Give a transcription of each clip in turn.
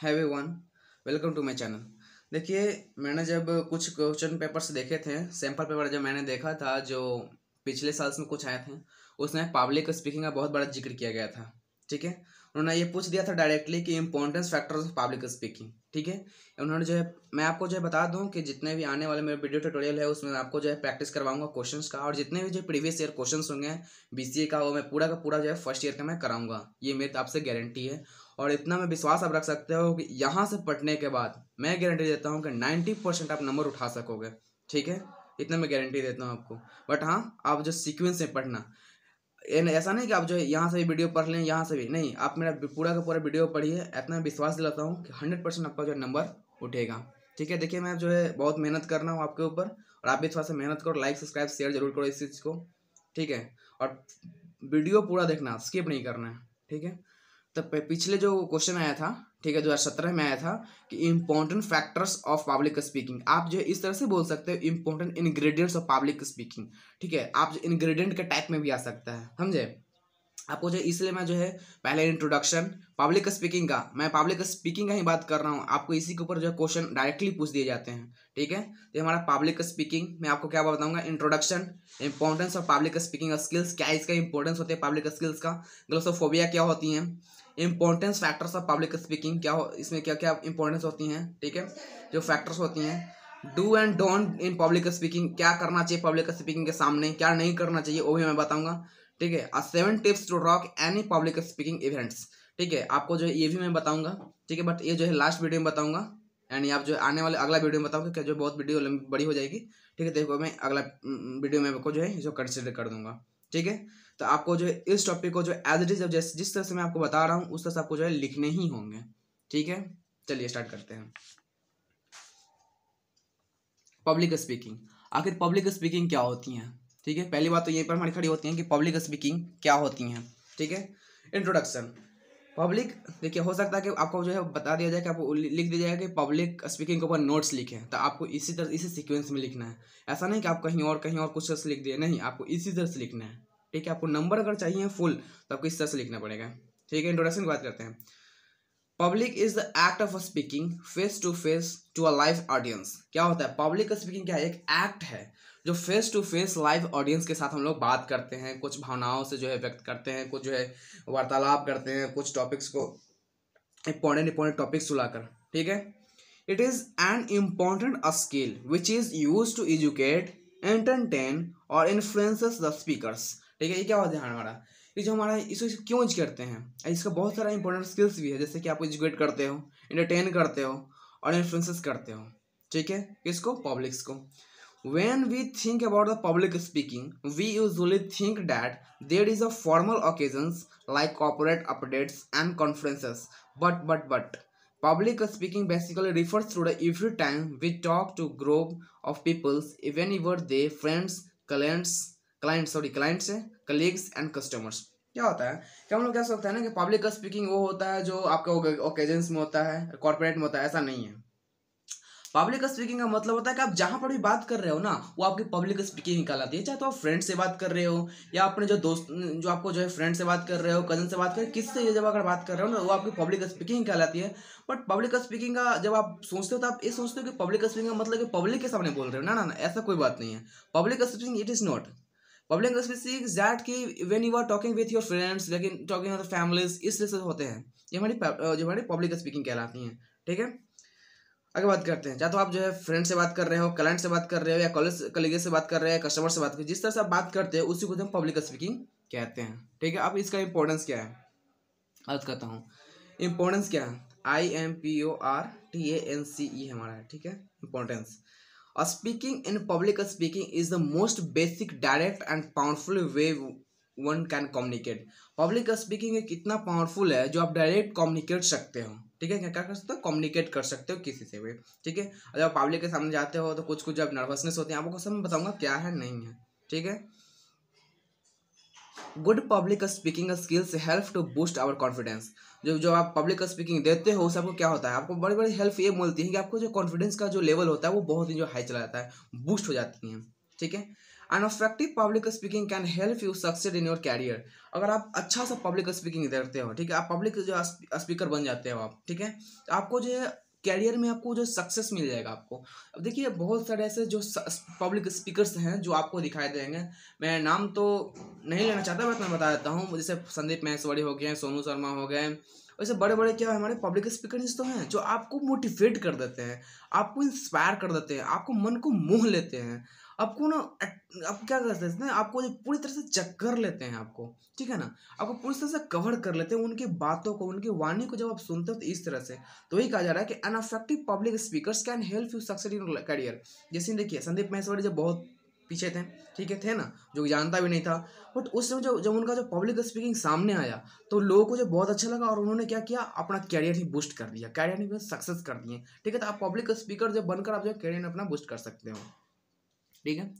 Hi one welcome to my channel देखिए मैंने जब कुछ क्वेश्चन पेपर्स देखे थे सैम्पल पेपर जब मैंने देखा था जो पिछले साल में कुछ आए थे उसमें पब्लिक स्पीकिंग का बहुत बड़ा जिक्र किया गया था ठीक है उन्होंने ये पूछ दिया था डायरेक्टली कि importance factors of public speaking ठीक है उन्होंने जो है मैं आपको जो है बता दूं कि जितने भी आने वाले मेरे वीडियो ट्यूटोरियल है उसमें आपको जो है प्रैक्टिस करवाऊंगा क्वेश्चंस का और जितने भी जो प्रीवियस ईयर क्वेश्चंस होंगे बीसीए का वो मैं पूरा का पूरा जो है फर्स्ट ईयर का मैं कराऊंगा ये मेरी तो आपसे गारंटी है और इतना में विश्वास आप रख सकते हो कि यहाँ से पटने के बाद मैं गारंटी देता हूँ कि नाइन्टी परसेंट आप नंबर उठा सकोगे ठीक है इतना मैं गारंटी देता हूँ आपको बट हाँ आप जो सीक्वेंस में पढ़ना ऐसा नहीं कि आप जो है यहाँ से भी वीडियो पढ़ लें यहाँ से भी नहीं आप मेरा पूरा का पूरा वीडियो पढ़िए इतना विश्वास दिलाता हूँ कि हंड्रेड परसेंट आपका जो नंबर उठेगा ठीक है देखिए मैं जो है बहुत मेहनत कर रहा हूँ आपके ऊपर और आप भी थोड़ा सा मेहनत करो लाइक सब्सक्राइब शेयर जरूर करो इस चीज़ को ठीक है और वीडियो पूरा देखना स्किप नहीं करना है ठीक है तब पिछले जो क्वेश्चन आया था ठीक है सत्रह में आया था कि important factors of public speaking आप जो है इस तरह से बोल सकते हो important ingredients of public speaking ठीक है आप जो इन्ग्रीडियंट के टाइप में भी आ सकता है समझे आपको जो इसलिए मैं जो है पहले इंट्रोडक्शन पब्लिक स्पीकिंग का मैं पब्लिक स्पीकिंग का ही बात कर रहा हूँ आपको इसी के ऊपर जो है क्वेश्चन डायरेक्टली पूछ दिए जाते हैं ठीक है तो हमारा पब्लिक स्पीकिंग मैं आपको क्या बताऊंगा introduction importance of public speaking skills क्या इसका इंपॉर्टेंस होते हैं पब्लिक स्किल्स का ग्लोसोफोबिया क्या होती है importance factors of public speaking क्या हो इसमें क्या क्या इंपॉर्टेंस होती हैं ठीक है जो फैक्टर्स होती हैं do and don't in public speaking क्या करना चाहिए पब्लिक स्पीकिंग के सामने क्या नहीं करना चाहिए वो भी मैं बताऊंगा ठीक है और seven tips to rock any public speaking events ठीक है आपको जो है ये भी मैं बताऊंगा ठीक है बट ये जो है लास्ट वीडियो में बताऊंगा एंड आप जो आने वाले अगला वीडियो में बताऊंगा क्या जो बहुत वीडियो बड़ी हो जाएगी ठीक है देखो मैं अगला वीडियो में आपको जो है इसको कंसिडर कर दूंगा ठीक है तो आपको जो है इस टॉपिक को जो एज इट इज जैसे जिस तरह से मैं आपको बता रहा हूँ उस तरह से आपको जो है लिखने ही होंगे ठीक है चलिए स्टार्ट करते हैं पब्लिक स्पीकिंग आखिर पब्लिक स्पीकिंग क्या होती है ठीक है पहली बात तो यहीं पर हमारी खड़ी होती है कि पब्लिक स्पीकिंग क्या होती है ठीक है इंट्रोडक्शन पब्लिक देखिए हो सकता है कि आपको जो है बता दिया जाए कि आपको लिख दिया जाएगा कि पब्लिक स्पीकिंग के ऊपर नोट्स लिखें तो आपको इसी तरह इसी सीक्वेंस में लिखना है ऐसा नहीं कि आप कहीं और कहीं और कुछ तरह लिख दिए नहीं आपको इसी तरह से लिखना है ठीक है आपको नंबर अगर चाहिए फुल तो आपको इस तरह से लिखना पड़ेगा ठीक है इंट्रोडक्शन की बात करते हैं public is the act of speaking face to face to a live audience क्या होता है पब्लिक स्पीकिंग क्या है एक एक्ट है जो face to face live audience के साथ हम लोग बात करते हैं कुछ भावनाओं से जो है व्यक्त करते हैं कुछ जो है वार्तालाप करते हैं कुछ टॉपिक्स को इम्पोर्टेंट इम्पोर्टेंट टॉपिक्स सुलाकर ठीक है it is an important skill which is use to educate entertain और इन्फ्लुएंस द स्पीकर्स ठीक है ये क्या होता है हमारा ये जो हमारा इसको क्यों यूज करते हैं इसका बहुत सारा इंपॉर्टेंट स्किल्स भी है जैसे कि आप एजुकेट करते हो इंटरटेन करते हो और इन्फ्लुएंस करते हो ठीक है किसको पब्लिक्स को When we think about the public speaking, we usually think that there is a formal occasions like corporate updates and conferences. But but but public speaking basically refers to the every time we talk to group of people, even if they friends, clients, clients sorry clients, colleagues and customers. क्या होता है कि हम लोग कह सकते हैं ना कि पब्लिक स्पीकिंग वो होता है जो आपके ओकेजन्स में होता है कॉर्पोरेट में होता है ऐसा नहीं है पब्लिक स्पीकिंग का मतलब होता है कि आप जहाँ पर भी बात कर रहे हो ना वो आपकी पब्लिक स्पीकिंग निकाल आती है चाहे तो आप फ्रेंड से बात कर रहे हो या अपने जो दोस्त जो आपको जो है फ्रेंड से बात कर रहे हो कजन से बात कर किससे ये जब अगर बात कर रहे हो ना वो आपकी पब्लिक स्पीकिंग निकाल आती है बट पब्लिक स्पीकिंग का जब आप सोचते हो तो आप ये सोचते हो कि पब्लिक स्पीकिंग का मतलब कि पब्लिक के सामने बोल रहे हो ना ना ऐसा कोई बात नहीं है public speaking it is not public speaking that कि when you are talking with your friends लेकिन टॉकिंग फैमिलीज इस तरह से होते हैं ये हमारी जो हमारी पब्लिक स्पीकिंग कहलाती हैं ठीक है आगे बात करते हैं चाहे तो आप जो है फ्रेंड से बात कर रहे हो क्लाइंट से बात कर रहे हो या कॉलेज कलीगे से बात कर रहे हो कस्टमर से बात कर जिस तरह से आप बात करते हैं उसी को तो हम पब्लिक स्पीकिंग कहते हैं ठीक है अब इसका इंपॉर्टेंस क्या है अर्थ करता हूँ इंपॉर्टेंस क्या है I M P O R T A N C E हमारा है ठीक है importance speaking in public speaking is the most basic direct and powerful way one can communicate public speaking एक इतना पावरफुल है जो आप डायरेक्ट कम्युनिकेट सकते हो ठीक है क्या क्या कर सकते हो कम्युनिकेट कर सकते हो किसी से भी ठीक है अगर आप पब्लिक के सामने जाते हो तो कुछ कुछ जब नर्वसनेस होती है आपको सब मैं बताऊंगा क्या है नहीं है ठीक है good public speaking skills help to boost our confidence जो जो आप पब्लिक स्पीकिंग देते हो उससे आपको क्या होता है आपको बड़ी बड़ी हेल्प ये मिलती है कि आपको जो कॉन्फिडेंस का जो लेवल होता है वो बहुत ही जो हाई चला जाता है बूस्ट हो जाती है ठीक है and effective public speaking can help you succeed in your career अगर आप अच्छा सा पब्लिक स्पीकिंग करते हो ठीक है आप पब्लिक जो स्पीकर बन जाते हो आप ठीक है तो आपको जो है कैरियर में आपको जो सक्सेस मिल जाएगा आपको अब देखिए बहुत सारे ऐसे जो पब्लिक स्पीकर्स हैं जो आपको दिखाई देंगे मैं नाम तो नहीं लेना चाहता बट मैं बता देता हूँ जैसे संदीप महेश्वरी हो गए सोनू शर्मा हो गए वैसे बड़े बड़े क्या हमारे पब्लिक स्पीकर तो हैं जो आपको मोटिवेट कर देते हैं आपको इंस्पायर कर देते हैं आपको मन को मोह लेते हैं आपको ना आप क्या करते हैं आपको पूरी तरह से चेक कर लेते हैं आपको ठीक है ना आपको पूरी तरह से कवर कर लेते हैं उनकी बातों को उनकी वाणी को जब आप सुनते हो तो इस तरह से तो वही कहा जा रहा है कि an effective public speakers can help you success in career जैसे देखिए संदीप महेश्वरी जब बहुत पीछे थे ठीक है थे ना जो जानता भी नहीं था बट उस समय जो जब उनका जो पब्लिक स्पीकिंग सामने आया तो लोगों को जो बहुत अच्छा लगा और उन्होंने क्या किया अपना कैरियर ही बूस्ट कर दिया कैरियर ही सक्सेस कर दिए ठीक है तो आप पब्लिक स्पीकर जब बनकर आप जो कैरियर अपना बूस्ट कर सकते हो ठीक है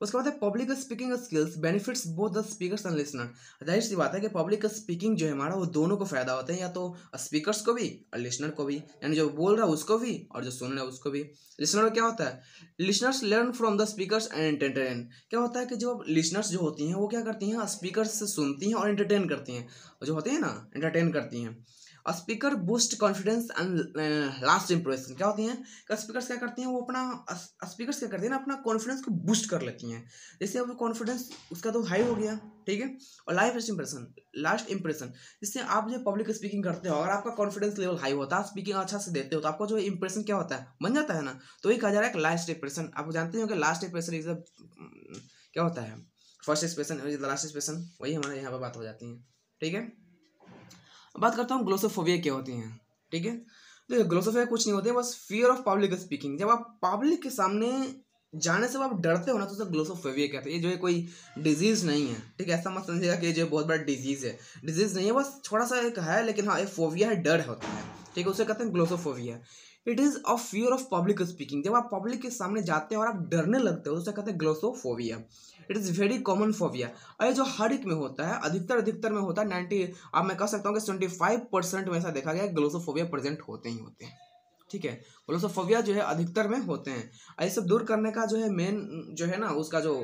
उसके बाद है public speaking skills benefits both the speakers and listener जाहिर सी बात है कि पब्लिक स्पीकिंग जो है हमारा वो दोनों को फायदा होता है या तो स्पीकर्स को भी और लिसनर को भी यानी जो बोल रहा है उसको भी और जो सुन रहा है उसको भी लिसनर को क्या होता है listeners learn from the speakers and entertain क्या होता है कि जो लिसनर्स जो होती हैं वो क्या करती हैं स्पीकर से सुनती हैं और एंटरटेन करती हैं जो होती हैं ना एंटरटेन करती हैं speaker boost confidence and last impression क्या होती हैं स्पीकर क्या करती हैं वो अपना स्पीकर क्या करती हैं ना अपना कॉन्फिडेंस को बूस्ट कर लेती हैं जैसे अब कॉन्फिडेंस उसका तो हाई हो गया ठीक है और लाइफ इंप्रेशन लास्ट इंप्रेशन जिससे आप जो पब्लिक स्पीकिंग करते हो अगर आपका कॉन्फिडेंस लेवल हाई होता है स्पीकिंग अच्छा से देते हो तो आपका जो इंप्रेशन क्या होता है बन जाता है ना तो यही कहा जा रहा है लास्ट इंप्रेशन आप जानते हो कि लास्ट इंप्रेशन इज क्या होता है फर्स्ट एक्सप्रेशन लास्ट एक्सप्रेशन वही हमारे यहाँ पर बात हो जाती है ठीक है बात करता हूँ ग्लोसोफोबिया क्या होती है ठीक है देखिए ग्लोसोफोबिया कुछ नहीं होते बस फियर ऑफ पब्लिक स्पीकिंग जब आप पब्लिक के सामने जाने से आप डरते हो ना तो उसे ग्लोसोफोबिया कहते हैं ये जो है कोई डिजीज़ नहीं है ठीक है ऐसा मत समझिएगा कि ये जो बहुत बड़ा डिजीज़ है डिजीज़ नहीं है बस थोड़ा सा एक है लेकिन हाँ एक फोबिया है डर होता है ठीक है उसे कहते हैं glossophobia it is a fear of public speaking जब आप पब्लिक के सामने जाते हो और आप डरने लगते हो उसे कहते हैं glossophobia it is very common phobia और ये जो हर एक में होता है अधिकतर अधिकतर में होता है नाइन्टी अब मैं कह सकता हूँ कि ट्वेंटी फाइव परसेंट में ऐसा देखा गया ग्लोसोफोबिया प्रेजेंट होते ही होते हैं ठीक है ग्लोसोफोबिया जो है अधिकतर में होते हैं ये सब दूर करने का जो है मेन जो है ना उसका जो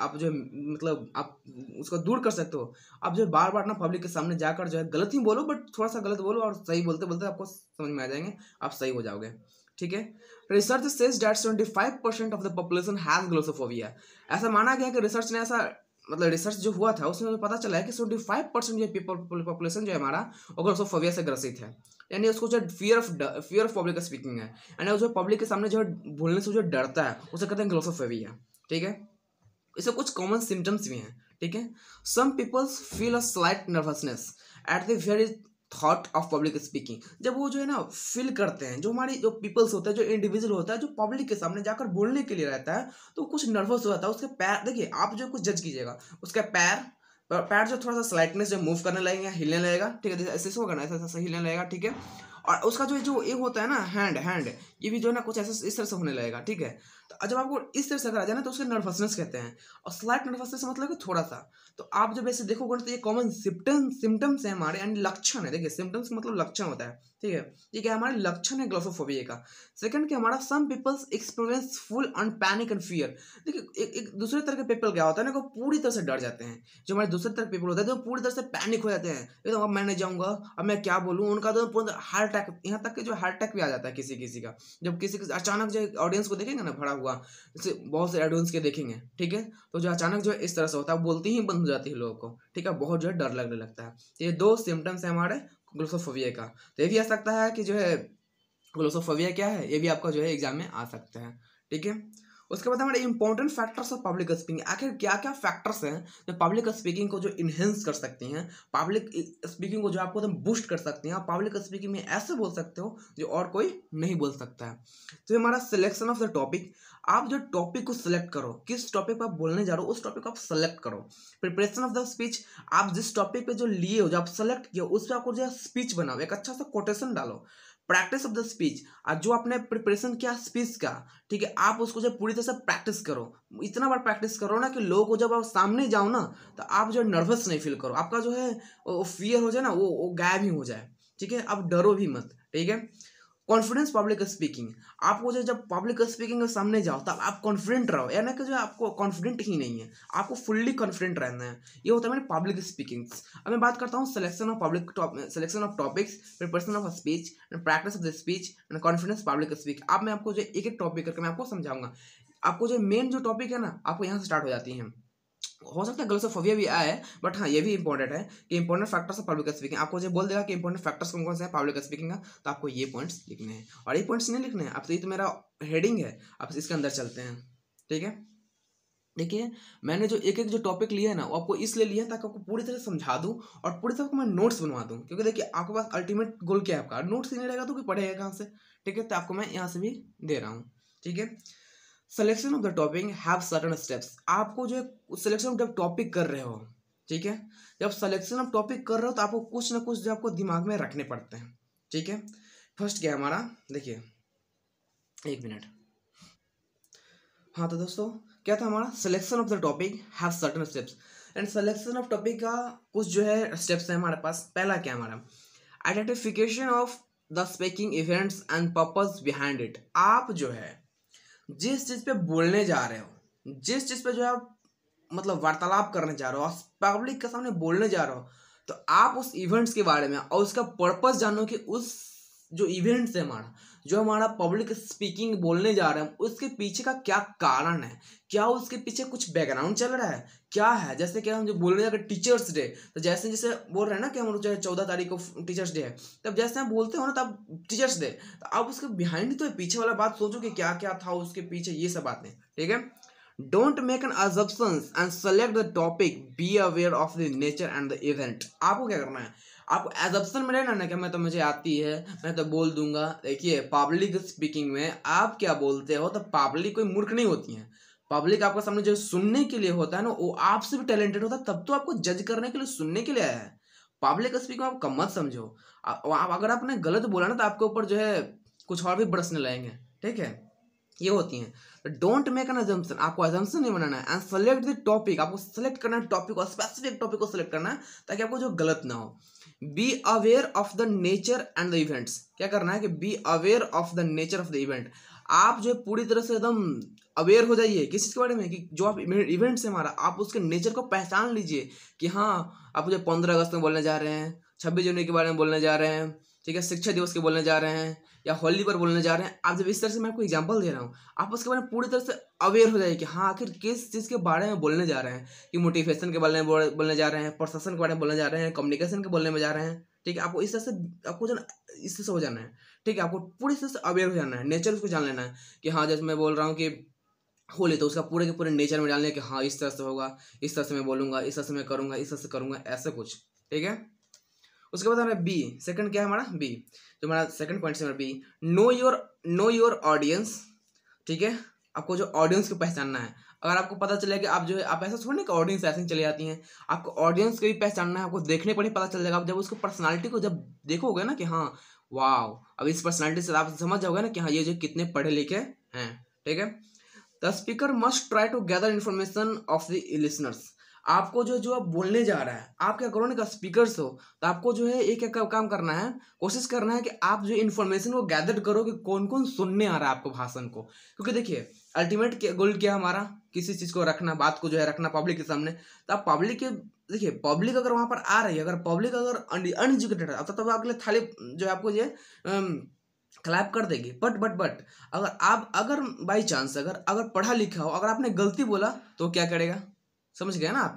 आप जो मतलब आप उसको दूर कर सकते हो आप जो बार बार ना पब्लिक के सामने जाकर जो है गलत ही बोलो बट थोड़ा सा गलत बोलो और सही बोलते बोलते आपको समझ में आ जाएंगे आप सही हो जाओगे ठीक है research says that seventy five percent of the population has glossophobia ऐसा माना गया कि रिसर्च ने ऐसा मतलब रिसर्च जो हुआ था उसमें पता चला है कि सेवेंटी फाइव परसेंट जो पॉपुलेशन जो है हमारा वो ग्लोसोफोबिया से ग्रसित है यानी उसको जो fear of fear of public speaking है यानी जो पब्लिक के सामने जो बोलने से जो डरता है उसे कहते हैं ग्लोसोफोबिया ठीक है इसे कुछ कॉमन सिम्टम्स भी हैं ठीक है some peoples feel a slight nervousness at the very thought of public speaking जब वो जो है ना फील करते हैं जो हमारे जो पीपल्स होता है जो इंडिविजुअल होता है जो पब्लिक के सामने जाकर बोलने के लिए रहता है तो कुछ नर्वस हो जाता है उसके पैर देखिए आप जो कुछ जज कीजिएगा उसका पैर पैर जो थोड़ा सा स्लाइटनेस जो मूव करने लगेगा हिलने लगेगा ठीक है ऐसे ऐसे करना ऐसा ऐसा हिलने लगेगा ठीक है और उसका जो जो ये होता है ना हैंड हैंड ये भी जो है ना कुछ ऐसे इस तरह से होने लगेगा ठीक है तो जब आपको इस तरह से अगर आ जाए ना तो उसे नर्वसनेस कहते हैं और स्लाइट नर्वसनेस मतलब है थोड़ा सा तो आप जब ऐसे देखोगे तो ये कॉमन सिम्टम सिम्टम्स है हमारे एंड लक्षण है देखिए सिम्टम्स मतलब लक्षण होता है ठीक है ये क्या हमारे लक्षण है ग्लोसोफोबिया का सेकंड क्या हमारा some peoples experience full on panic and fear देखिए एक, एक दूसरे तरह के पीपल क्या होता है ना वो पूरी तरह से डर जाते हैं जो हमारे दूसरे तरह के पीपल होते हैं तो पूरी तरह से पैनिक हो जाते हैं एकदम तो अब मैं नहीं जाऊँगा अब मैं क्या बोलूँ उनका तो पूरा हार्ट अटैक यहाँ तक के जो हार्ट अटैक भी आ जाता है किसी किसी का जब किसी अचानक जो ऑडियंस को देखेंगे ना भरा क्या हुआ जैसे बहुत से एडवेंस के देखेंगे ठीक है तो जो अचानक जो है इस तरह से होता है बोलती ही बंद हो जाती है लोगों को ठीक है बहुत जो है डर लगने लगता है तो ये दो सिम्टम्स है हमारे ग्लोसोफोविया का तो ये भी आ सकता है कि जो है ग्लोसोफोविया क्या है ये भी आपका जो है एग्जाम में आ सकता है ठीक है उसके बाद हमारे important factors of public speaking आखिर क्या क्या फैक्टर्स हैं जो पब्लिक स्पीकिंग को जो इन्हेंस कर सकते हैं पब्लिक स्पीकिंग को जो आपको एकदम बूस्ट कर सकते हैं आप पब्लिक स्पीकिंग में ऐसे बोल सकते हो जो और कोई नहीं बोल सकता है तो हमारा सिलेक्शन ऑफ द टॉपिक आप जो टॉपिक को सिलेक्ट करो किस टॉपिक पर आप बोलने जा रहे हो उस टॉपिक को आप सेलेक्ट करो प्रिपरेशन ऑफ द स्पीच आप जिस टॉपिक पे जो लिए हो जो आप सेलेक्ट किया उस पर आपको जो स्पीच बनाओ एक अच्छा सा कोटेशन डालो प्रैक्टिस ऑफ द स्पीच और जो आपने प्रिपरेशन किया स्पीच का ठीक है आप उसको जब पूरी तरह से प्रैक्टिस करो इतना बार प्रैक्टिस करो ना कि लोगों को जब आप सामने जाओ ना तो आप जो है नर्वस नहीं फील करो आपका जो है फियर हो जाए ना वो, वो गायब ही हो जाए ठीक है आप डरो भी मत ठीक है कॉन्फिडेंस पब्लिक स्पीकिंग आपको जो जब पब्लिक स्पीकिंग के सामने जाओ तब आप कॉन्फिडेंट रहो या ना कि जो है आपको कॉन्फिडेंट ही नहीं है आपको फुल्ली कॉन्फिडेंट रहना है ये होता है मेरे पब्लिक स्पीकिंग अब मैं बात करता हूँ selection of public selection of topics preparation of speech and practice of the speech and confidence public speak अब मैं आपको जो एक एक टॉपिक करके मैं आपको समझाऊंगा आपको जो मेन जो टॉपिक है ना आपको यहाँ से स्टार्ट हो जाती है हो सकता है ग्लोसोफोबिया भी आए बट हाँ ये भी इंपॉर्टेंट है कि important factors of public speaking आपको जो बोल देगा कि इंपॉर्टेंट फैक्टर्स कौन कौन से हैं पब्लिक स्पीकिंग का तो आपको ये पॉइंट्स लिखने हैं और ये पॉइंट्स नहीं लिखने हैं तो ये तो मेरा हेडिंग है अब इसके अंदर चलते हैं ठीक है देखिए मैंने जो एक एक जो टॉपिक लिया है ना वो आपको इसलिए लिया ताकि आपको पूरी तरह समझा दूँ और पूरी तरह को मैं नोट्स बनवा दूँ क्योंकि देखिए आपके पास अल्टीमेट गोल क्या है आपका नोट्स ही नहीं रहेगा तो कोई पढ़ेगा कहाँ से ठीक है तो आपको मैं यहाँ से भी दे रहा हूँ ठीक है selection of the topic have certain steps आपको जो सिलेक्शन ऑफ जब टॉपिक कर रहे हो ठीक है जब सिलेक्शन ऑफ टॉपिक कर रहे हो तो आपको कुछ ना कुछ जो आपको दिमाग में रखने पड़ते हैं ठीक है फर्स्ट क्या है हमारा देखिए एक मिनट हाँ तो दोस्तों क्या था हमारा selection of the topic have certain steps and selection of topic का कुछ जो है स्टेप्स है हमारे पास पहला क्या हमारा identification of the speaking events and purpose behind it आप जो है जिस चीज़ पे बोलने जा रहे हो जिस चीज़ पे जो है मतलब वार्तालाप करने जा रहे हो पब्लिक के सामने बोलने जा रहे हो तो आप उस इवेंट्स के बारे में और उसका पर्पस जानो कि उस जो इवेंट्स है हमारा जो हमारा पब्लिक स्पीकिंग बोलने जा रहे हैं उसके पीछे का क्या कारण है क्या उसके पीछे कुछ बैकग्राउंड चल रहा है क्या है जैसे कि हम जो बोल रहे हैं अगर टीचर्स डे तो जैसे जैसे बोल रहे हैं ना कि हम लोग जो है चौदह तारीख को टीचर्स डे है तब जैसे हम बोलते हो ना तब टीचर्स डे तो अब उसके बिहाइंड तो पीछे वाला बात सोचो कि क्या क्या था उसके पीछे ये सब बातें ठीक है don't make an assumptions and select the topic be aware of the nature and the event आपको क्या करना है आपको एजप्सन में रहना ना क्या मैं तो मुझे आती है मैं तो बोल दूंगा देखिए पब्लिक स्पीकिंग में आप क्या बोलते हो तो पब्लिक कोई मूर्ख नहीं होती है पब्लिक आपका सामने जो सुनने के लिए होता है ना वो आपसे भी टैलेंटेड होता है तब तो आपको जज करने के लिए सुनने के लिए आया है पब्लिक स्पीकिंग आप कम मत समझो आप अगर आपने गलत बोला ना तो आपके ऊपर जो है कुछ और भी बरसने लगेंगे ठीक है ये होती हैं डोंट मेक एन अजम्पन आपको अजम्पन नहीं बनाना है एंड सेलेक्ट द टॉपिक आपको सेलेक्ट करना है टॉपिक और स्पेसिफिक टॉपिक को सेलेक्ट करना है ताकि आपको जो गलत ना हो be aware of the nature and the events क्या करना है कि be aware of the nature of the event आप जो है पूरी तरह से एकदम अवेयर हो जाइए किस चीज़ के बारे में कि जो आप इवेंट्स है हमारा आप उसके नेचर को पहचान लीजिए कि हाँ आप जो पंद्रह अगस्त में बोलने जा रहे हैं छब्बीस जनवरी के बारे में बोलने जा रहे हैं ठीक है शिक्षा दिवस के बोलने जा रहे हैं या होली पर बोलने जा रहे हैं आप जब इस तरह से मैं आपको एग्जाम्पल दे रहा हूँ आप उसके बारे में पूरी तरह से अवेयर हो जाइए कि हाँ आखिर किस चीज़ के बारे में बोलने जा रहे हैं कि मोटिवेशन के बारे में बोलने जा रहे हैं प्रशासन के बारे में बोलने जा रहे हैं कम्युनिकेशन के बोलने में जा रहे हैं ठीक है आपको इस तरह से आपको जो इस तरह से हो जाना है ठीक है आपको पूरी तरह से अवेयर हो जाना है नेचर उसको जान लेना है कि हाँ जैसे मैं बोल रहा हूँ कि होली तो उसका पूरे के पूरे नेचर में डालने कि हाँ इस तरह से होगा इस तरह से मैं बोलूँगा इस तरह से मैं करूँगा इस तरह से करूँगा ऐसा कुछ ठीक है उसके बाद हमारा बी सेकंड क्या है हमारा बी जो तो हमारा सेकंड पॉइंट है be know your know your audience ठीक है आपको जो ऑडियंस को पहचानना है अगर आपको पता चले कि आप जो है आप ऐसा छोड़ने का ऑडियंस ऐसे ही चली जाती हैं आपको ऑडियंस को भी पहचानना है आपको देखने पर ही पता चल जाएगा आप जब उसको पर्सनालिटी को जब देखोगे ना कि हाँ वाह अब इस पर्सनालिटी से आप समझ जाओगे ना कि हाँ ये जो कितने पढ़े लिखे हैं ठीक है the speaker must try to gather information of the listeners आपको जो जो आप बोलने जा रहा है आप क्या करो ना स्पीकर्स हो तो आपको जो है एक एक काम करना है कोशिश करना है कि आप जो इन्फॉर्मेशन को गैदर करो कि कौन कौन सुनने आ रहा है आपको भाषण को क्योंकि देखिए अल्टीमेट गोल क्या हमारा किसी चीज़ को रखना बात को जो है रखना पब्लिक के सामने तो आप पब्लिक के देखिए पब्लिक अगर वहाँ पर आ रही है अगर पब्लिक अगर अनएजुकेटेड है तब तो आपके लिए थाली जो है आपको जो क्लैप कर देगी बट बट बट अगर आप अगर बाई चांस अगर अगर पढ़ा लिखा हो अगर आपने गलती बोला तो क्या करेगा समझ गए ना आप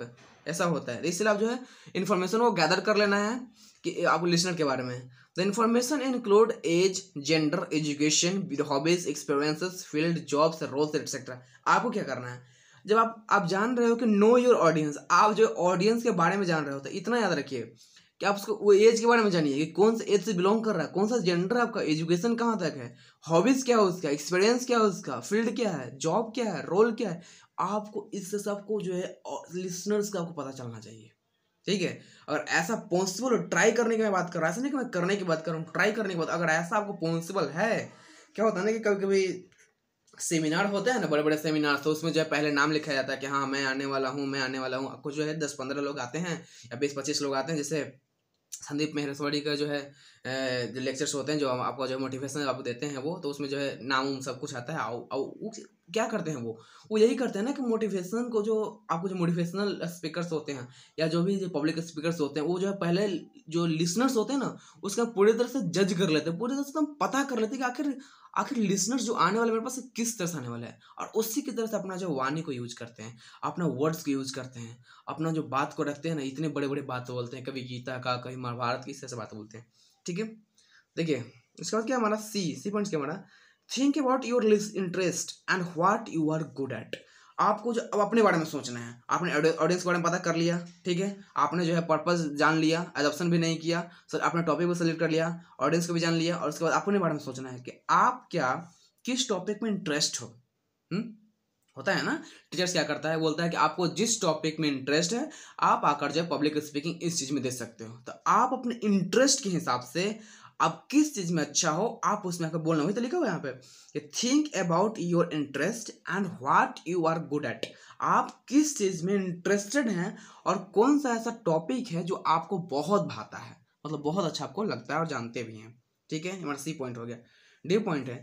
ऐसा होता है तो इसलिए आप जो है इन्फॉर्मेशन को गैदर कर लेना है कि आपको लिसनर के बारे में the information include age gender education hobbies experiences field jobs roles etcetera आपको क्या करना है जब आप आप जान रहे हो कि नो योर ऑडियंस आप जो ऑडियंस के बारे में जान रहे हो तो इतना याद रखिए कि आप उसको वो एज के बारे में जानिए कि कौन सा एज से बिलोंग कर रहा है कौन सा जेंडर आपका एजुकेशन कहाँ तक है हॉबीज़ क्या है उसका एक्सपीरियंस क्या है उसका फील्ड क्या है जॉब क्या है रोल क्या है आपको इससे सबको जो है लिसनर्स का आपको पता चलना चाहिए ठीक है अगर ऐसा पॉसिबल ट्राई करने की मैं बात कर रहा हूँ ऐसा नहीं कि मैं करने की बात कर रहा हूँ ट्राई करने की बात अगर ऐसा आपको पॉसिबल है क्या होता है ना कि कभी कभी सेमिनार होते हैं ना बड़े बड़े सेमिनार तो उसमें जो है पहले नाम लिखा जाता है कि हाँ मैं आने वाला हूँ मैं आने वाला हूँ आपको जो है दस पंद्रह लोग आते हैं या बीस पच्चीस लोग आते हैं जैसे संदीप मेहरसवाड़ी का जो है लेक्चर्स होते हैं जो आपका जो मोटिवेशन आपको देते हैं वो तो उसमें जो है नाम उम सब कुछ आता है क्या करते हैं वो वो यही करते हैं ना कि मोटिवेशन को जो आपको जो मोटिवेशनल स्पीकर्स होते हैं या जो भी जो पब्लिक स्पीकर्स होते हैं वो जो है पहले जो लिसनर्स होते हैं ना उसका पूरी तरह से जज कर लेते हैं पूरी तरह से तो हम पता कर लेते हैं कि आखिर आखिर लिसनर्स जो आने वाले मेरे पास किस तरह से आने वाला है और उसी की तरह से अपना जो वाणी को यूज करते हैं अपना वर्ड्स को यूज करते हैं अपना जो बात को रखते हैं ना इतने बड़े बड़े बात बोलते हैं कभी गीता का कभी महाभारत की इस तरह से बात बोलते हैं ठीक है देखिए इसके बाद क्या हमारा सी सी पॉइंट क्या हमारा think about your interest and what you are good at आपको जो अब अपने बारे में सोचना है आपने ऑडियंस के बारे में पता कर लिया ठीक है आपने जो है पर्पज जान लिया एडप्शन भी नहीं किया सर आपने टॉपिक भी सेलेक्ट कर लिया ऑडियंस को भी जान लिया और उसके बाद अपने बारे में सोचना है कि आप क्या किस टॉपिक में इंटरेस्ट हो हम्म? होता है ना टीचर्स क्या करता है बोलता है कि आपको जिस टॉपिक में इंटरेस्ट है आप आकर जो है पब्लिक स्पीकिंग इस चीज़ में दे सकते हो तो आप अपने इंटरेस्ट के हिसाब से आप किस चीज़ में अच्छा हो आप उसमें आकर बोलना वही तो लिखा हुआ यहाँ पे कि think about your interest and what you are good at आप किस चीज़ में इंटरेस्टेड हैं और कौन सा ऐसा टॉपिक है जो आपको बहुत भाता है मतलब बहुत अच्छा आपको लगता है और जानते भी हैं ठीक है हमारा सी पॉइंट हो गया डी पॉइंट है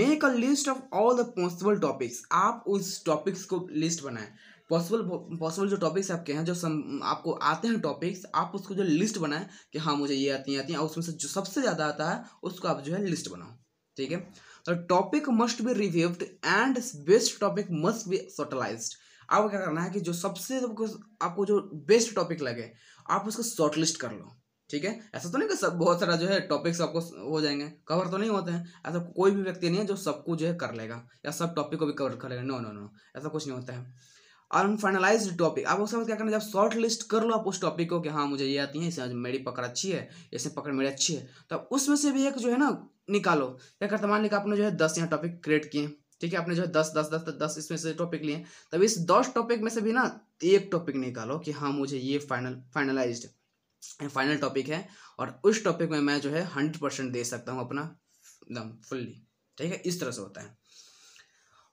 make a list of all the possible topics आप उस टॉपिक्स को लिस्ट बनाएं पॉसिबल पॉसिबल जो टॉपिक्स आपके हैं जो सम, आपको आते हैं टॉपिक्स आप उसको जो लिस्ट बनाएं कि हाँ मुझे ये आती हैं आती हैं और उसमें से जो सबसे ज़्यादा आता है उसको आप जो है लिस्ट बनाओ ठीक है तो topic must be reviewed and best topic must be shortlisted आपको क्या करना है कि जो सबसे आपको जो बेस्ट टॉपिक लगे आप उसको शॉर्टलिस्ट कर लो ठीक है ऐसा तो नहीं कि सब बहुत सारा जो है टॉपिक्स आपको हो जाएंगे कवर तो नहीं होते हैं ऐसा कोई भी व्यक्ति नहीं है जो सबको जो है कर लेगा या सब टॉपिक को भी कवर कर लेगा नो नो नो ऐसा कुछ नहीं होता है और हम फाइनलाइज टॉपिक आप उसके बाद क्या करना जब शॉर्ट लिस्ट कर लो आप उस टॉपिक को कि हाँ मुझे ये आती है इसे मेरी पकड़ अच्छी है इसमें पकड़ मेरी अच्छी है तो आप उसमें से भी एक जो है ना निकालो क्या करते मान लिया आपने जो है दस यहाँ टॉपिक क्रिएट किए ठीक है आपने जो है दस दस दस दस इसमें से टॉपिक लिए तब इस दस टॉपिक में से भी ना एक टॉपिक निकालो कि हाँ मुझे ये फाइनल फाइनलाइज्ड फाइनल टॉपिक है और उस टॉपिक में मैं जो है हंड्रेड परसेंट दे सकता हूँ अपना एकदम फुल्ली ठीक है इस तरह से होता है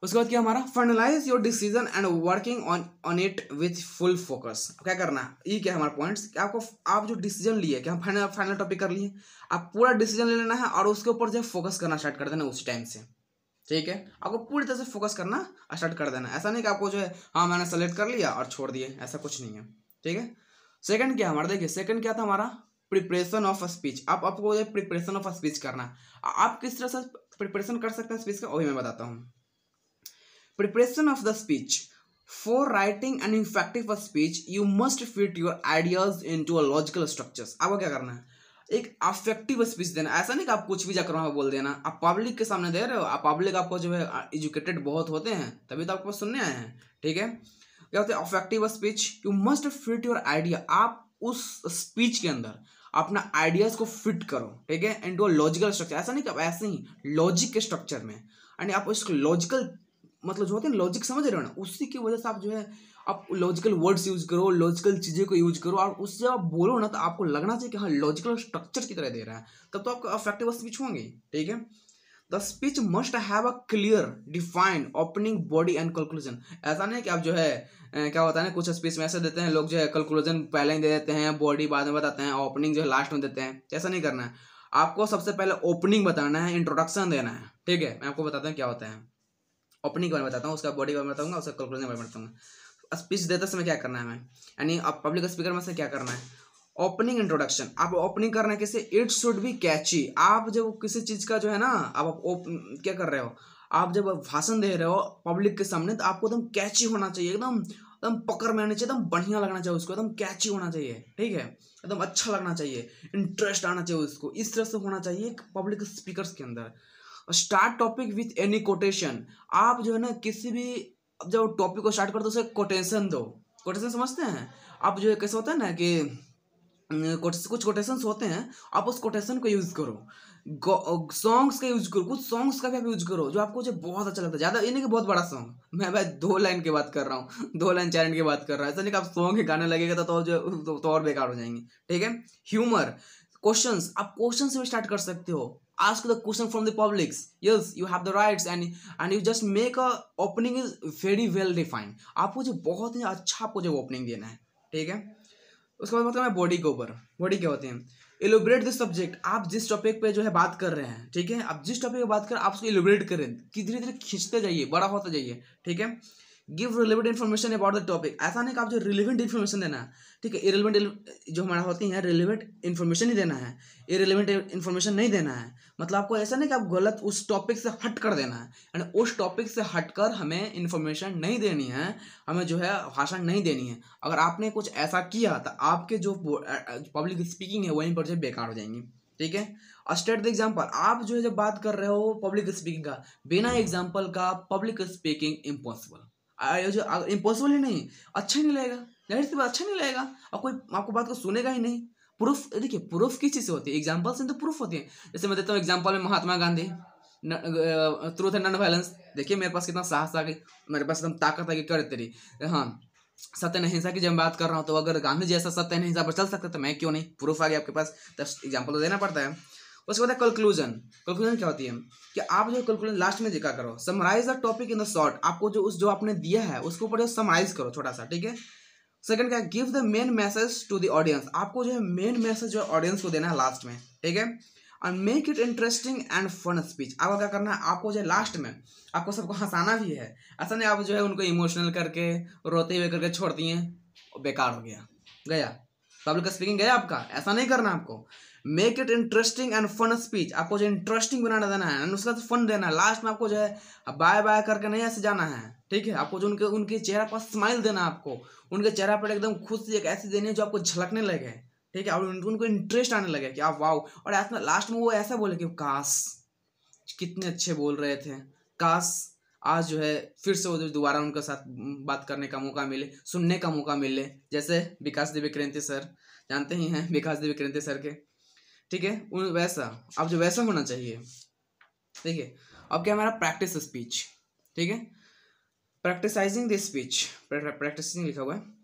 उसके बाद क्या हमारा finalise your decision and working on on it with full focus क्या करना है ये क्या हमारा पॉइंट्स कि आपको आप जो डिसीजन लिए कि हम फाइनल फाइनल टॉपिक कर लिए आप पूरा डिसीजन ले लेना है और उसके ऊपर जो फोकस करना स्टार्ट कर देना उस टाइम से ठीक है आपको पूरी तरह से फोकस करना स्टार्ट कर देना ऐसा नहीं कि आपको जो है हाँ मैंने सेलेक्ट कर लिया और छोड़ दिए ऐसा कुछ नहीं है ठीक है सेकंड क्या हमारा देखिए सेकंड क्या था हमारा प्रिपरेशन ऑफ स्पीच आप आपको प्रिपरेशन ऑफ स्पीच करना आप किस तरह से प्रिपरेशन कर सकते हैं स्पीच का वही मैं बताता हूँ Preparation of the speech. For writing an effective speech, you must fit your ideas into a logical structures. आपको क्या करना है एक अफेक्टिव स्पीच देना ऐसा नहीं कि आप कुछ भी जाकर वहाँ बोल देना आप पब्लिक के सामने दे रहे हो आप पब्लिक आपको जो है एजुकेटेड बहुत होते हैं तभी तो आपको सुनने आए हैं ठीक है क्या होते हैं effective speech you must fit your idea आप उस स्पीच के अंदर अपना आइडियाज को फिट करो ठीक है एंड अ लॉजिकल स्ट्रक्चर ऐसा नहीं कि आप ऐसे ही लॉजिक के स्ट्रक्चर में एंड आप उसको लॉजिकल मतलब जो होते हैं लॉजिक समझ रहे हो ना उसी की वजह से आप जो है आप लॉजिकल वर्ड्स यूज करो लॉजिकल चीज़ें को यूज करो और उससे जब आप बोलो ना तो आपको लगना चाहिए कि हाँ लॉजिकल स्ट्रक्चर की तरह दे रहा है तब तो आपको अफेक्टिव स्पीच होंगे ठीक है the speech must have a clear defined opening body and conclusion ऐसा नहीं कि आप जो है क्या होता है ना कुछ स्पीच में ऐसे देते हैं लोग जो है कंक्लूजन पहले ही दे देते हैं बॉडी बाद में बताते हैं ओपनिंग जो है लास्ट में देते हैं ऐसा नहीं करना है आपको सबसे पहले ओपनिंग बताना है इंट्रोडक्शन देना है ठीक है मैं आपको बताता हूँ क्या होता है ओपनिंग के बारे में बताता हूँ उसका बॉडी के बारे में बताऊंगा उसका कैलकुलेशन के बारे में बताऊंगा स्पीच देते समय क्या करना है हमें यानी आप पब्लिक स्पीकर में से क्या करना है ओपनिंग इंट्रोडक्शन आप ओपनिंग करना है कैसे इट शुड बी कैची आप जब किसी चीज़ का जो है ना आप ओपन क्या कर रहे हो आप जब भाषण दे रहे हो पब्लिक के सामने तो आपको एकदम कैची होना चाहिए एकदम एकदम पकड़ में आना चाहिए एकदम बढ़िया लगना चाहिए उसको एकदम कैची होना चाहिए ठीक है एकदम अच्छा लगना चाहिए इंटरेस्ट आना चाहिए उसको इस तरह से होना चाहिए पब्लिक स्पीकर के अंदर start topic with any quotation आप जो है ना किसी भी जब टॉपिक को स्टार्ट करते हो उसे कोटेशन दो कोटेशन समझते हैं आप जो है कैसे होता है ना कि कुछ कोटेशंस होते हैं आप उस कोटेशन को यूज़ करो सॉन्ग्स का यूज करो कुछ सॉन्ग्स का भी आप यूज करो जो आपको जो बहुत अच्छा लगता है ज़्यादा ये नहीं कि बहुत बड़ा सॉन्ग मैं भाई दो लाइन की बात कर रहा हूँ दो लाइन चार लाइन की बात कर रहा हूँ ऐसा नहीं कि आप सॉन्ग के गाने लगेगा तो, तो जो तो, तो और बेकार हो जाएंगे ठीक है ह्यूमर क्वेश्चंस आप क्वेश्चन से भी स्टार्ट कर सकते हो ask the question from the publics yes you have the rights and and you just make a opening is very well defined आपको जो बहुत ही अच्छा आपको जो ओपनिंग देना है ठीक है उसके बाद मतलब है बॉडी के ऊपर बॉडी क्या होते हैं एलोबरेट दिस सब्जेक्ट आप जिस टॉपिक पे जो है बात कर रहे हैं ठीक है आप जिस टॉपिक पे बात कर आप उसको एलोबरेट करें कि धीरे धीरे खींचते जाइए बड़ा होता जाइए ठीक है give relevant information about the topic ऐसा नहीं कि आप जो रिलेवेंट इन्फॉर्मेशन देना है ठीक है इरेलीवेंट जो हमारा होती है रिलेवेंट इन्फॉर्मेशन ही देना है इरेलीवेंट इन्फॉर्मेशन नहीं देना है मतलब आपको ऐसा नहीं कि आप गलत उस टॉपिक से हट कर देना है यानी उस टॉपिक से हटकर हमें इन्फॉर्मेशन नहीं देनी है हमें जो है भाषण नहीं देनी है अगर आपने कुछ ऐसा किया तो आपके जो पब्लिक स्पीकिंग है वहीं पर जो बेकार हो जाएंगी ठीक है और स्टेट द एग्जाम्पल आप जो है जब बात कर रहे हो पब्लिक स्पीकिंग का बिना एग्जाम्पल का पब्लिक स्पीकिंग इम्पॉसिबल जो इम्पॉसिबल ही नहीं अच्छा ही नहीं लगेगा जाहिर सी बात अच्छा नहीं लगेगा और कोई आपको बात को सुनेगा ही नहीं प्रूफ देखिए प्रूफ किस चीज़ से होती है एग्जाम्पल से तो प्रूफ होती है जैसे मैं देता हूँ एग्जाम्पल में महात्मा गांधी थ्रू थे नॉन वायलेंस देखिए मेरे पास कितना साहस आ गई मेरे पास एकदम ताकत आ गई कर तेरी हाँ सत्य अहिंसा की जब बात कर रहा हूँ तो अगर गांधी जैसा सत्य अहिंसा पर चल सकता तो मैं क्यों नहीं प्रूफ आ गया आपके पास तो एग्जाम्पल तो देना पड़ता है उसके बाद कंक्लूजन कंक्लूजन क्या होती है कि आप जो कंक्लूजन लास्ट में देखा करो summarise the topic in the short आपको जो उस जो आपने दिया है उसके ऊपर जो समराइज करो छोटा सा ठीक है सेकंड क्या give the main message to the audience आपको जो है मेन मैसेज जो ऑडियंस को देना है लास्ट में ठीक है and make it interesting and fun speech आपको क्या करना है आपको जो है लास्ट में आपको सबको हंसाना भी है ऐसा नहीं आप जो है उनको इमोशनल करके रोते हुए करके छोड़ दिए बेकार हो गया गया पब्लिक स्पीकिंग गया आपका ऐसा नहीं करना आपको make it interesting and fun speech आपको जो इंटरेस्टिंग बनाना देना है उसके साथ फन देना है लास्ट में आपको जो है बाय बाय करके नहीं ऐसे जाना है ठीक है आपको जो उनके उनके चेहरा पर स्माइल देना है आपको उनके चेहरा पर एकदम खुशी एक ऐसी देनी है जो आपको झलकने लगे ठीक है और उनको इंटरेस्ट आने लगे कि आप वाओ और ऐसा लास्ट में वो ऐसा बोले कि काश कितने अच्छे बोल रहे थे काश आज जो है फिर से वो दोबारा उनके साथ बात करने का मौका मिले सुनने का मौका मिले जैसे विकास देवी क्रेंती सर जानते ही हैं विकास देवी क्रेंती सर के ठीक है वैसा अब जो वैसा होना चाहिए ठीक है अब क्या हमारा प्रैक्टिस स्पीच ठीक है प्रैक्टिसाइजिंग दिस स्पीच प्रैक्टिसिंग लिखा हुआ है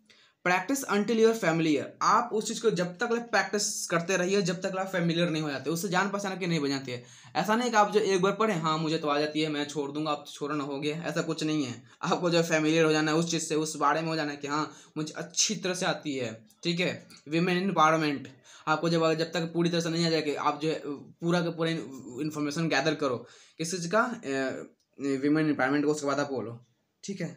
प्रैक्टिस अंटिल यूर फैमिलियर आप उस चीज़ को जब तक प्रैक्टिस करते रहिए जब तक आप फैमिलियर नहीं हो जाते उससे जान पहचान के नहीं बन जाती है ऐसा नहीं कि आप जो एक बार पढ़े हाँ मुझे तो आ जाती है मैं छोड़ दूंगा आप तो छोड़ना हो गया ऐसा कुछ नहीं है आपको जो फैमिलियर हो जाना है उस चीज़ से उस बारे में हो जाना है कि हाँ मुझे अच्छी तरह से आती है ठीक है विमेन इन्वायरमेंट आपको जब जब तक पूरी तरह से नहीं आ जाएगी आप जो है पूरा का पूरा इन्फॉर्मेशन गैदर करो किस चीज़ का विमेन एम्पावरमेंट को उसके बाद आप बोलो ठीक है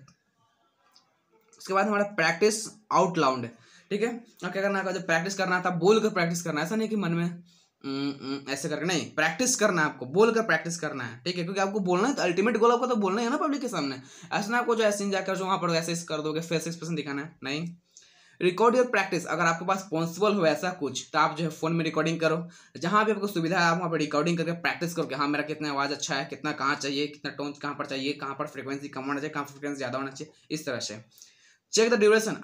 उसके बाद हमारा प्रैक्टिस आउट लाउंड ठीक है और क्या करना है जब प्रैक्टिस करना था बोल कर प्रैक्टिस करना है ऐसा नहीं कि मन में ऐसे करके नहीं प्रैक्टिस करना है आपको बोलकर प्रैक्टिस करना है ठीक है क्योंकि आपको बोलना है तो अल्टीमेट गोल आपको तो बोलना है ना पब्लिक के सामने ऐसा ना आपको जो ऐसे जाकर जो वहाँ पर ऐसे कर दोगे फेस एक्सप्रेशन दिखाना है नहीं रिकॉर्ड योर प्रैक्टिस अगर आपके पास पॉसिबल हो ऐसा कुछ तो आप जो है फ़ोन में रिकॉर्डिंग करो जहाँ भी आपको सुविधा है आप वहाँ पर रिकॉर्डिंग करके प्रैक्टिस करो कि हाँ मेरा कितना आवाज़ अच्छा है कितना कहाँ चाहिए कितना टोन कहाँ पर चाहिए कहाँ पर फ्रीक्वेंसी कम होना चाहिए कहाँ फ्रीक्वेंसी ज़्यादा होना चाहिए इस तरह से check the duration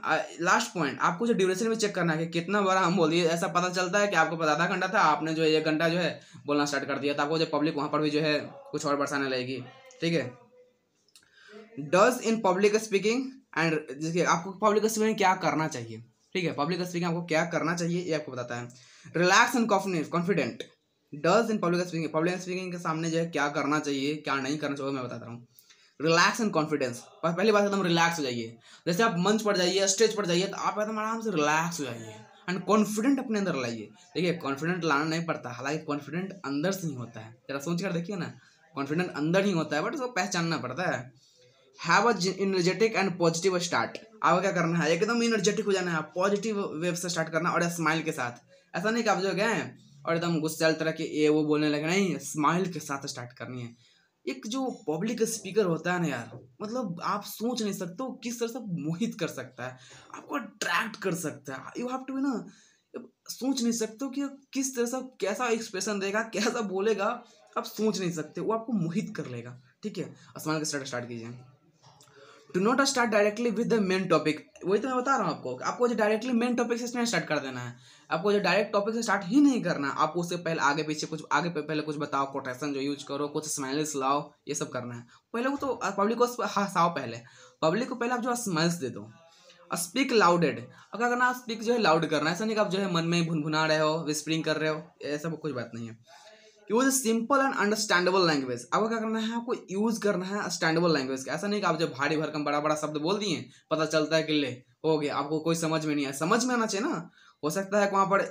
last point आपको जो ड्यूरेशन में चेक करना है कि कितना बड़ा हम बोलिए ऐसा पता चलता है कि आपको आधा घंटा था आपने जो है एक घंटा जो है बोलना स्टार्ट कर दिया तो आपको जो पब्लिक वहाँ पर भी जो है कुछ और बरसाने लगेगी ठीक है do's in public speaking and जिसके आपको पब्लिक स्पीकिंग में क्या करना चाहिए ठीक है पब्लिक स्पीकिंग आपको क्या करना चाहिए ये आपको बताता है relax and confident do's in public speaking public speaking के सामने जो है क्या करना चाहिए क्या नहीं करना चाहिए मैं बताता हूँ रिलैक्स एंड कॉन्फिडेंस पहली बात एकदम तो रिलैक्स हो जाइए जैसे आप मंच पर जाइए स्टेज पर जाइए तो आप एकदम आराम से रिलैक्स हो जाइए एंड कॉन्फिडेंट अपने अंदर लाइए देखिए कॉन्फिडेंट लाना नहीं पड़ता हालांकि कॉन्फिडेंट अंदर से ही होता है जरा सोच कर देखिए ना कॉन्फिडेंट अंदर ही होता है बट उसको पहचानना पड़ता है have an energetic and positive start आपको क्या करना है एकदम इनर्जेटिक हो जाना है पॉजिटिव वेव से स्टार्ट करना और स्माइल के साथ ऐसा नहीं कि आप जो गए और एकदम गुस्से तरह के ये वो बोलने लगे नहीं स्माइल के साथ स्टार्ट करनी है एक जो पब्लिक स्पीकर होता है ना यार मतलब आप सोच नहीं सकते हो किस तरह से मोहित कर सकता है आपको अट्रैक्ट कर सकता है यू हैव टू ना सोच नहीं सकते हो कि किस तरह से कैसा एक्सप्रेशन देगा कैसा बोलेगा आप सोच नहीं सकते वो आपको मोहित कर लेगा ठीक है आसमान के स्टार्ट स्टार्ट कीजिए to not start directly with the main topic वही तो मैं बता रहा हूँ आपको आपको जो डायरेक्टली मेन टॉपिक से इसमें स्टार्ट कर देना है आपको जो डायरेक्ट टॉपिक से स्टार्ट ही नहीं करना आपको उससे पहले आगे पीछे कुछ आगे पहले कुछ बताओ कोटेशन जो यूज करो कुछ स्माइल्स लाओ ये सब करना है पहले वो तो पब्लिक को हंसाओ हाँ, पहले पब्लिक को पहले आप जो स्माइल्स दे दो स्पीक लाउडेड अगर करना स्पीक जो है लाउड करना है ऐसा नहीं कि आप जो है मन में भुनभुना रहे हो विस्परिंग कर रहे हो ऐसा कुछ बात नहीं है कि वो सिंपल एंड अंडरस्टैंडेबल लैंग्वेज आपको क्या करना है आपको यूज करना है अंडरस्टैंडेबल लैंग्वेज का ऐसा नहीं कि आप जब भारी भरकम बड़ा बड़ा शब्द बोल दिए पता चलता है कि ले हो गया आपको कोई समझ में नहीं आया समझ में आना चाहिए ना हो सकता है कि वहाँ पर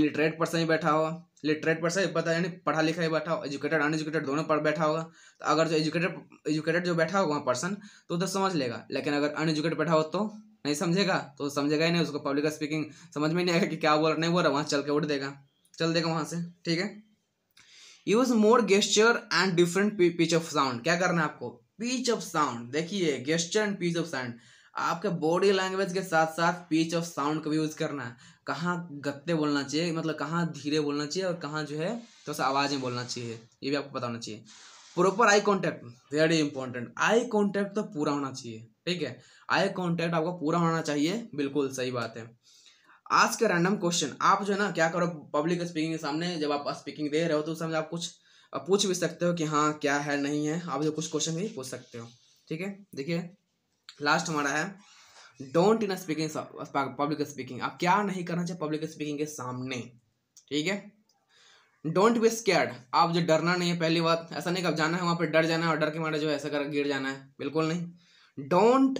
लिटरेट पर्सन ही बैठा हो लिटरेट पर्सन पता यानी पढ़ा लिखा ही बैठा हो एजुकेटेड अनएजुकेटेड दोनों पर बैठा होगा तो अगर जो एजुकेटेड एजुकेटेड जो बैठा होगा वहाँ पर्सन तो उधर समझ लेगा लेकिन अगर अनएजुकेटेड बैठा हो तो नहीं समझेगा तो समझेगा ही नहीं उसको पब्लिक स्पीकिंग समझ में नहीं आएगा कि क्या बोल रहा नहीं बोल रहा वहाँ चल के उठ देगा चल देगा वहाँ से ठीक है use more gesture and different pitch of sound क्या करना है आपको पिच ऑफ साउंड देखिए gesture and pitch of sound आपके बॉडी लैंग्वेज के साथ साथ पिच ऑफ साउंड का भी यूज़ करना है कहाँ गत्ते बोलना चाहिए मतलब कहाँ धीरे बोलना चाहिए और कहाँ जो है थोड़ा तो सा आवाज़ में बोलना चाहिए ये भी आपको पता होना चाहिए proper eye contact very important eye contact तो पूरा होना चाहिए ठीक है आई कॉन्टैक्ट आपको पूरा होना चाहिए बिल्कुल सही बात है आज का रैंडम क्वेश्चन आप जो है ना क्या करो पब्लिक स्पीकिंग के सामने जब आप स्पीकिंग दे रहे हो तो उस समय आप कुछ पूछ भी सकते हो कि हाँ क्या है नहीं है आप जो कुछ क्वेश्चन भी पूछ सकते हो ठीक है देखिए लास्ट हमारा है don't in speaking public speaking आप क्या नहीं करना चाहिए पब्लिक स्पीकिंग के सामने ठीक है डोंट बी स्केयर्ड आप जो डरना नहीं है पहली बात ऐसा नहीं कि आप जाना है वहां पर डर जाना है और डर के मारे जो है ऐसा कर गिर जाना है बिल्कुल नहीं don't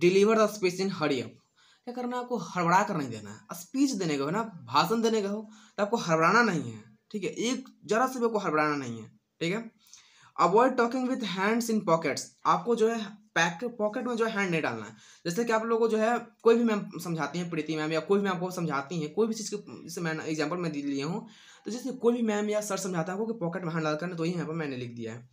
deliver the speech in hurry up क्या करना है आपको हड़बड़ा कर नहीं देना है स्पीच देने का हो ना भाषण देने का हो तो आपको हड़बड़ाना नहीं है ठीक है एक जरा से भी आपको हड़बड़ाना नहीं है ठीक है avoid talking with hands in pockets आपको जो है पैक पॉकेट में जो है हैंड नहीं डालना है जैसे कि आप लोगों को जो है कोई भी मैम समझाती हैं प्रीति मैम या कोई भी मैम आपको समझाती हैं कोई भी चीज़ की जैसे मैं एग्जाम्पल मैं लिए हूँ तो जैसे कोई भी मैम या सर समझाता है आपको कि पॉकेट में हैंड डाल करना तो ही यहाँ पर मैंने लिख दिया है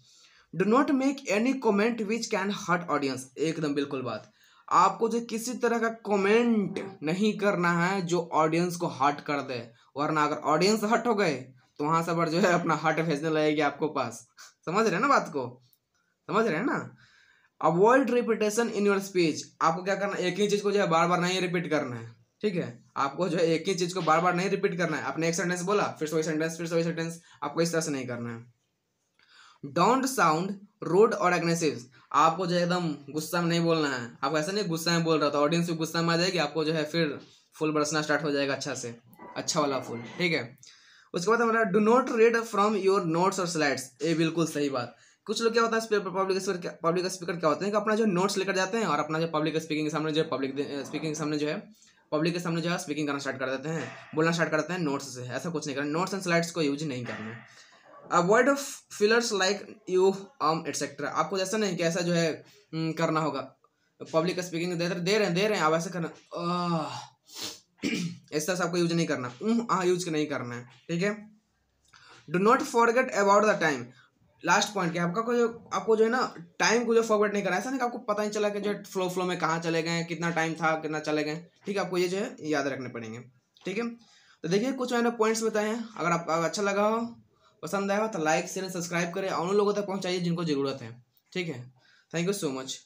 do not make any comment which can hurt audience एकदम बिल्कुल बात आपको जो किसी तरह का कमेंट नहीं करना है जो ऑडियंस को हट कर दे वरना अगर ऑडियंस हट हो गए तो वहां से पर जो है अपना हट भेजने लगेगी आपको पास समझ रहे हैं ना बात को समझ रहे हैं ना avoid repetition in your speech आपको क्या करना है एक ही चीज़ को जो है बार बार नहीं रिपीट करना है ठीक है आपको जो है एक ही चीज़ को बार बार नहीं रिपीट करना है आपने एक सेंटेंस बोला फिर वही सेंटेंस फिर वही सेंटेंस आपको इस तरह से नहीं करना है डोंट साउंड रूड और एग्नेसिव आपको जो है एकदम गुस्सा में नहीं बोलना है आप ऐसा नहीं गुस्सा में बोल रहा था ऑडियंस भी गुस्सा में आ जाएगी आपको जो है फिर फुल बरसना स्टार्ट हो जाएगा अच्छा से अच्छा वाला फुल ठीक है उसके बाद हमारा do not read from your notes और स्लाइड्स ये बिल्कुल सही बात कुछ लोग क्या होता है पब्लिक स्पीकर पब्लिक स्पीकर क्या होते हैं कि अपना जो नोट्स लेकर जाते हैं और अपना जो पब्लिक स्पीकिंग के सामने जो है पब्लिक स्पीकिंग के सामने जो है पब्लिक के सामने जो है स्पीकिंग करना स्टार्ट कर देते हैं बोलना स्टार्ट करते हैं नोट्स से ऐसा कुछ नहीं करना नोट्स एंड स्लाइड्स को यूज नहीं करना avoid of fillers like you um etcetera आपको जैसा नहीं कैसा जो है हम्म, करना होगा पब्लिक स्पीकिंग तो दे रहे हैं दे रहे हैं आप ऐसा करना ऐसा तरह आपको यूज नहीं करना हम्म, हाँ यूज नहीं करना है ठीक है do not forget about the time last point क्या आपका कोई आपको जो है ना टाइम को जो फॉरवर्ड नहीं करना ऐसा नहीं कि आपको पता नहीं चला कि जो फ्लो फ्लो में कहाँ चले गए कितना टाइम था कितना चले गए ठीक है आपको ये जो है याद रखने पड़ेंगे ठीक है तो देखिए कुछ मैंने पॉइंट्स बताए हैं अगर आपको अच्छा लगा हो पसंद आया हो तो लाइक शेयर सब्सक्राइब करें और उन लोगों तक पहुँचाइए जिनको ज़रूरत है ठीक है थैंक यू सो मच